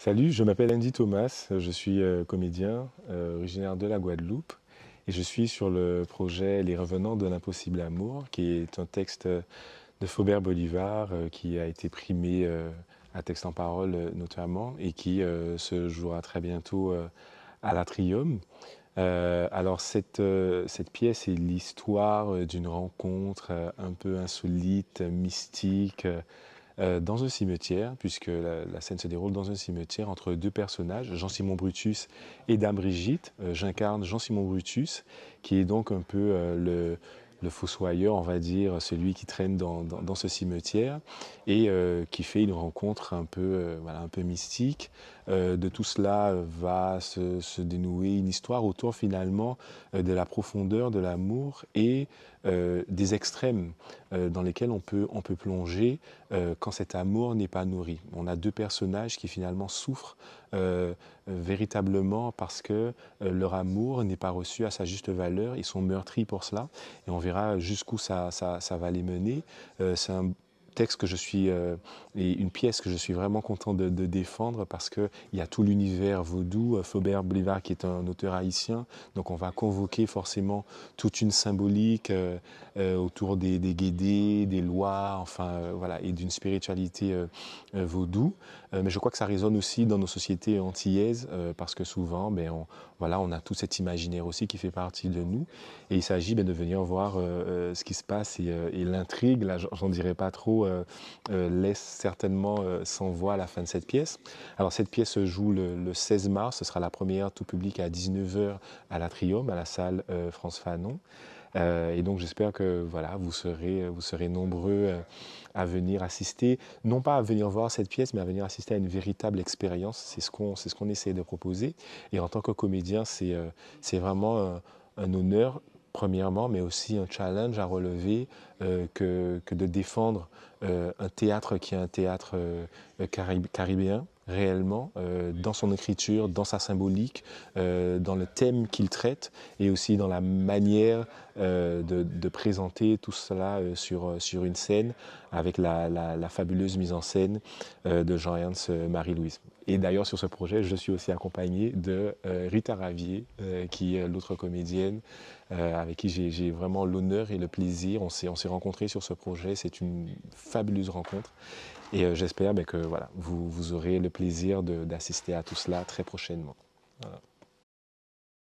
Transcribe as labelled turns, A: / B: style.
A: Salut, je m'appelle Andy Thomas, je suis euh, comédien euh, originaire de la Guadeloupe et je suis sur le projet Les Revenants de l'impossible amour qui est un texte euh, de Faubert Bolivar qui a été primé à texte en parole notamment et qui se jouera très bientôt à l'Atrium. alors cette, pièce est l'histoire d'une rencontre un peu insolite, mystique, euh, dans un cimetière, puisque la, scène se déroule dans un cimetière entre deux personnages, Jean-Simon Brutus et Dame Brigitte. Euh, j'incarne Jean-Simon Brutus, qui est donc un peu euh, le le fossoyeur, on va dire, celui qui traîne dans, ce cimetière et euh, qui fait une rencontre un peu, euh, mystique. Euh, de tout cela va se, dénouer une histoire autour finalement de la profondeur de l'amour et des extrêmes dans lesquels on peut, on peut plonger quand cet amour n'est pas nourri. On a deux personnages qui finalement souffrent euh, véritablement parce que euh, leur amour n'est pas reçu à sa juste valeur. Ils sont meurtris pour cela et on verra jusqu'où ça, ça, va les mener. Euh, c'est texte que je suis, euh, et une pièce que je suis vraiment content de, défendre parce qu'il y a tout l'univers vaudou, euh, Faubert Blivard qui est un auteur haïtien, donc on va convoquer forcément toute une symbolique euh, autour des, guédés, des lois, enfin voilà, et d'une spiritualité vaudou. mais je crois que ça résonne aussi dans nos sociétés antillaises parce que souvent, ben, on, voilà, on a tout cet imaginaire aussi qui fait partie de nous et il s'agit ben, de venir voir ce qui se passe et, et l'intrigue, là j'en dirais pas trop, euh, euh, laisse certainement euh, sans voix à la fin de cette pièce. Alors cette pièce se joue le, 16 mars, ce sera la première tout public à 19h à l'Atrium, à la salle France Fanon. et donc j'espère que voilà, vous serez, vous serez nombreux à venir assister, non pas à venir voir cette pièce, mais à venir assister à une véritable expérience. C'est ce qu'on ce qu'on essaie de proposer. Et en tant que comédien, c'est c'est vraiment un honneur premièrement, mais aussi un challenge à relever euh, que, de défendre euh, un théâtre qui est un théâtre euh, caribéen réellement dans son écriture, dans sa symbolique, dans le thème qu'il traite et aussi dans la manière de, présenter tout cela sur, sur une scène avec la, fabuleuse mise en scène de Jean-Ernst Marie-Louise. Et d'ailleurs, sur ce projet, je suis aussi accompagné de euh, Rita Ravier, euh, qui est l'autre comédienne euh, avec qui j'ai vraiment l'honneur et le plaisir. On s'est rencontrés sur ce projet. C'est une fabuleuse rencontre. Et j'espère ben, que voilà, vous, aurez le plaisir d'assister à tout cela très prochainement.